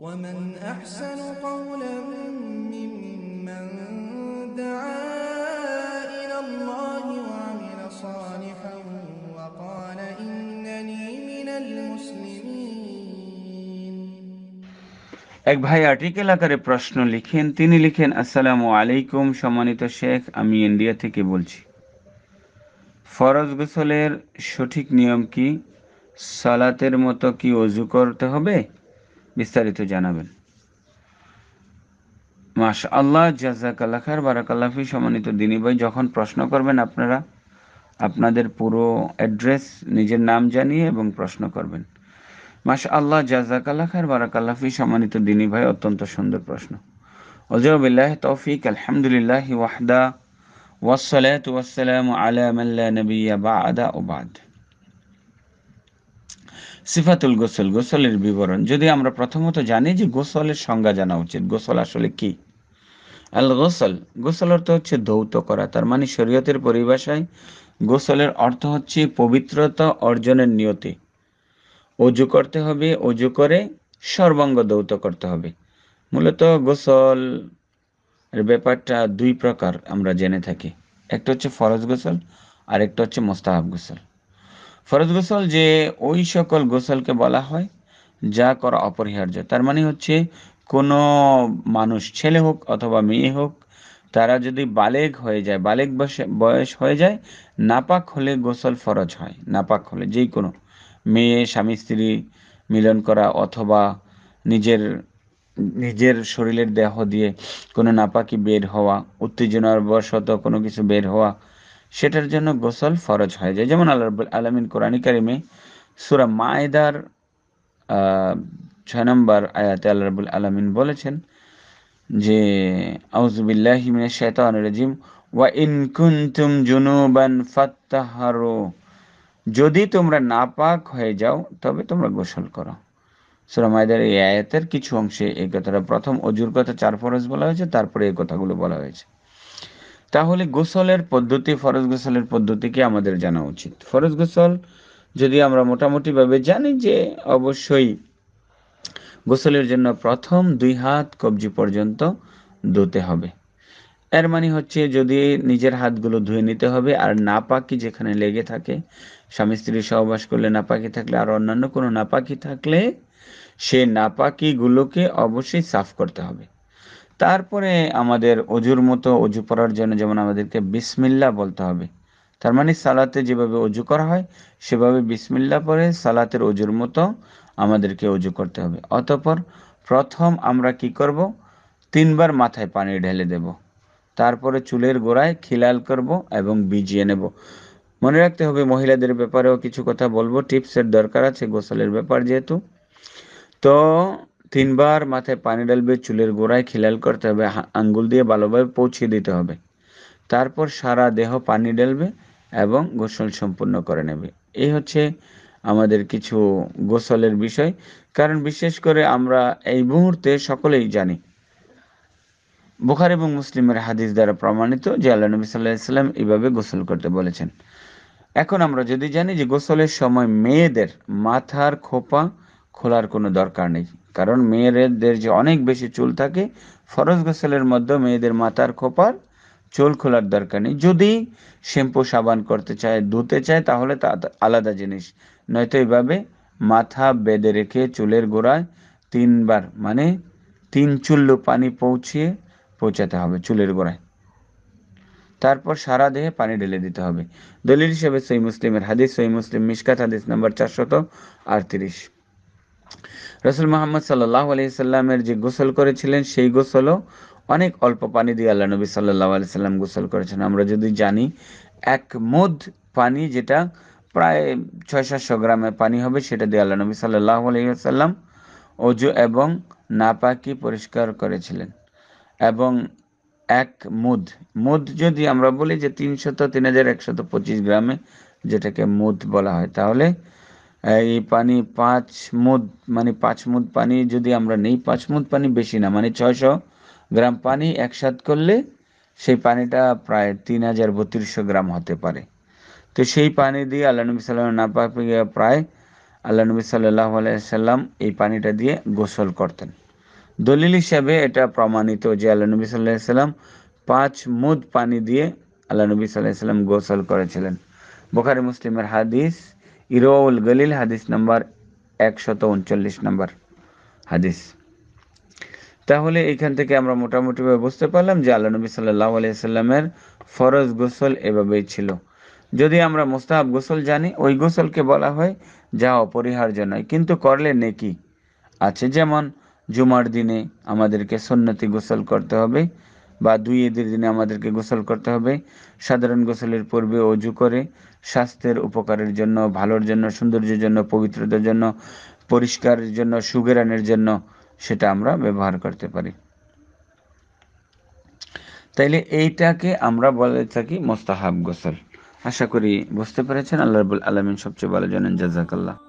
ومن أحسن قولا ممن دعا إلى الله وعمل صالحا وقال إنني من المسلمين এক ভাই আর্টিকেল আকারে প্রশ্ন লিখেন তিনি লিখেন আসসালামু আলাইকুম সম্মানিত শেখ আমি ইন্ডিয়া থেকে বলছি ফরজ গোসলের সঠিক নিয়ম কি সালাতের মতো কি অজু করতে হবে বিস্তারিত জানাবেন মাস আল্লাহ জাজাকাল্লা খার বারাকাল্লাফি সম্মানিত দিনী ভাই যখন প্রশ্ন করবেন আপনারা আপনাদের পুরো অ্যাড্রেস নিজের নাম জানিয়ে এবং প্রশ্ন করবেন মাস আল্লাহ জাজাকাল্লা খার বারাকাল্লাফি সম্মানিত দিনী ভাই অত্যন্ত সুন্দর প্রশ্ন ওজরবিল্লাহ তৌফিক আলহামদুলিল্লাহ ওয়াহদা ওয়াসালাম আলা মাল্লা বা আদা ওবাদ সিফাতুল গোসল গোসলের বিবরণ যদি আমরা প্রথমত জানি যে গোসলের সংজ্ঞা জানা উচিত গোসল আসলে কি আল গোসল গোসল অর্থ হচ্ছে ধৌত করা তার মানে শরীয়তের পরিভাষায় গোসলের অর্থ হচ্ছে পবিত্রতা অর্জনের নিয়তি অজু করতে হবে অজু করে সর্বাঙ্গ দৌত করতে হবে মূলত গোসল এর ব্যাপারটা দুই প্রকার আমরা জেনে থাকি একটা হচ্ছে ফরজ গোসল আর একটা হচ্ছে মোস্তাহাব গোসল ফরজ গোসল যে ওই সকল গোসলকে বলা হয় যা করা অপরিহার্য তার মানে হচ্ছে কোনো মানুষ ছেলে হোক অথবা মেয়ে হোক তারা যদি বালেগ হয়ে যায় বালেগ বয়স হয়ে যায় নাপাক হলে গোসল ফরজ হয় নাপাক হলে যে কোনো মেয়ে স্বামী স্ত্রী মিলন করা অথবা নিজের নিজের শরীরের দেহ দিয়ে কোনো নাপাকি বের হওয়া উত্তেজনার বশত কোনো কিছু বের হওয়া সেটার জন্য গোসল ফরজ হয়ে যায় যেমন আল্লাহ রবুল আলমিন কোরআনী কারিমে সুরা মায়েদার ছয় নম্বর আয়াতে আল্লাহ রবুল আলমিন বলেছেন যে আউজবিল্লাহিমিনের ওয়া যদি তোমরা নাপাক হয়ে যাও তবে তোমরা গোসল করো সুরামায়দের এই আয়াতের কিছু অংশে এই কথাটা প্রথম অজুর কথা চার ফরজ বলা হয়েছে তারপরে এই কথাগুলো বলা হয়েছে তাহলে গোসলের পদ্ধতি ফরজ গোসলের পদ্ধতিকে আমাদের জানা উচিত ফরজ গোসল যদি আমরা মোটামুটিভাবে জানি যে অবশ্যই গোসলের জন্য প্রথম দুই হাত কবজি পর্যন্ত ধুতে হবে এর মানে হচ্ছে যদি নিজের হাতগুলো ধুয়ে নিতে হবে আর নাপাকি যেখানে লেগে থাকে স্বামী স্ত্রী সহবাস করলে নাপাকি থাকলে আর অন্যান্য কোনো নাপাকি থাকলে সে নাপাকিগুলোকে অবশ্যই সাফ করতে হবে তারপরে আমাদের অজুর মতো অজু করার জন্য যেমন আমাদেরকে বিসমিল্লা বলতে হবে তার মানে সালাতে যেভাবে অজু করা হয় সেভাবে বিসমিল্লা পরে সালাতের অজুর মতো আমাদেরকে অজু করতে হবে অতপর প্রথম আমরা কি করব তিনবার মাথায় পানি ঢেলে দেব তারপরে চুলের গোড়ায় খিলাল করব এবং বিজিয়ে নেব মনে রাখতে হবে মহিলাদের ব্যাপারেও কিছু কথা বলবো টিপসের দরকার আছে গোসলের ব্যাপার যেহেতু তো তিনবার মাথায় পানি ডালবে চুলের গোড়ায় খিলাল করতে হবে আঙ্গুল দিয়ে ভালোভাবে পৌঁছিয়ে দিতে হবে তারপর সারা দেহ পানি ডালবে এবং গোসল সম্পূর্ণ করে নেবে এই হচ্ছে আমাদের কিছু গোসলের বিষয় কারণ বিশেষ করে আমরা এই মুহূর্তে সকলেই জানি বুখার এবং মুসলিমের হাদিস দ্বারা প্রমাণিত যে আল্লাহ নবী সাল্লাহ এইভাবে গোসল করতে বলেছেন এখন আমরা যদি জানি যে গোসলের সময় মেয়েদের মাথার খোপা খোলার কোনো দরকার নেই কারণ মেয়েদের যে অনেক বেশি চুল থাকে ফরজ গোসলের মধ্যে মেয়েদের মাথার খোপার চুল খোলার দরকার নেই যদি শ্যাম্পু সাবান করতে চায় ধুতে চায় তাহলে তা আলাদা জিনিস নয়তো এইভাবে মাথা বেঁধে রেখে চুলের গোড়ায় তিনবার মানে তিন চুল্লো পানি পৌঁছিয়ে পৌঁছাতে হবে চুলের গোড়ায় তারপর সারা দেহে পানি ঢেলে দিতে হবে দলিল হিসেবে সই মুসলিমের হাদিস সই মুসলিম মিসকাত হাদিস নাম্বার চারশত আটত্রিশ রসুল মোহাম্মদ সাল্লাহ সাল্লামের যে গোসল করেছিলেন সেই গোসলও অনেক অল্প পানি দিয়ে আল্লাহ নবী সাল্লাহ আলি সাল্লাম গোসল করেছেন আমরা যদি জানি এক মুদ পানি যেটা প্রায় ছয় সাতশো গ্রামের পানি হবে সেটা দিয়ে আল্লাহ নবী সাল্লাহ আলহিহাসাল্লাম অজু এবং নাপাকি পরিষ্কার করেছিলেন এবং এক মুদ মুদ যদি আমরা বলি যে তিনশত তিন হাজার একশত পঁচিশ গ্রামে যেটাকে মুদ বলা হয় তাহলে এই পানি পাঁচ মুদ মানে পাঁচ মুদ পানি যদি আমরা নেই পাঁচ মুদ পানি বেশি না মানে ছয়শো গ্রাম পানি একসাথ করলে সেই পানিটা প্রায় তিন হাজার বত্রিশশো গ্রাম হতে পারে তো সেই পানি দিয়ে আল্লাহ নবী সাল্লাম না পাকিয়ে প্রায় আল্লাহ নবী সাল্লাহ সাল্লাম এই পানিটা দিয়ে গোসল করতেন দলিল হিসাবে এটা প্রমাণিত যে আল্লাহ নবী সাল্লাহ সাল্লাম পাঁচ মুদ পানি দিয়ে আল্লাহ নবী সাল্লাহ সাল্লাম গোসল করেছিলেন বোখারি মুসলিমের হাদিস ইরোউল গলিল হাদিস নাম্বার একশত উনচল্লিশ নাম্বার হাদিস তাহলে এখান থেকে আমরা মোটামুটিভাবে বুঝতে পারলাম যে আল্লাহ নবী সাল্লাহ আলাইসাল্লামের ফরজ গোসল এভাবেই ছিল যদি আমরা মোস্তাহাব গোসল জানি ওই গোসলকে বলা হয় যা অপরিহার্য নয় কিন্তু করলে নেকি আছে যেমন জুমার দিনে আমাদেরকে সন্ন্যতি গোসল করতে হবে বা দুই ঈদের দিনে আমাদেরকে গোসল করতে হবে সাধারণ গোসলের পূর্বে অজু করে স্বাস্থ্যের উপকারের জন্য ভালোর জন্য সৌন্দর্যের জন্য পবিত্রতার জন্য পরিষ্কারের জন্য সুগেরানের জন্য সেটা আমরা ব্যবহার করতে পারি তাইলে এইটাকে আমরা বলে থাকি মোস্তাহাব গোসল আশা করি বুঝতে পেরেছেন আল্লাহ আলমিন সবচেয়ে ভালো জানেন জাজাকাল্লাহ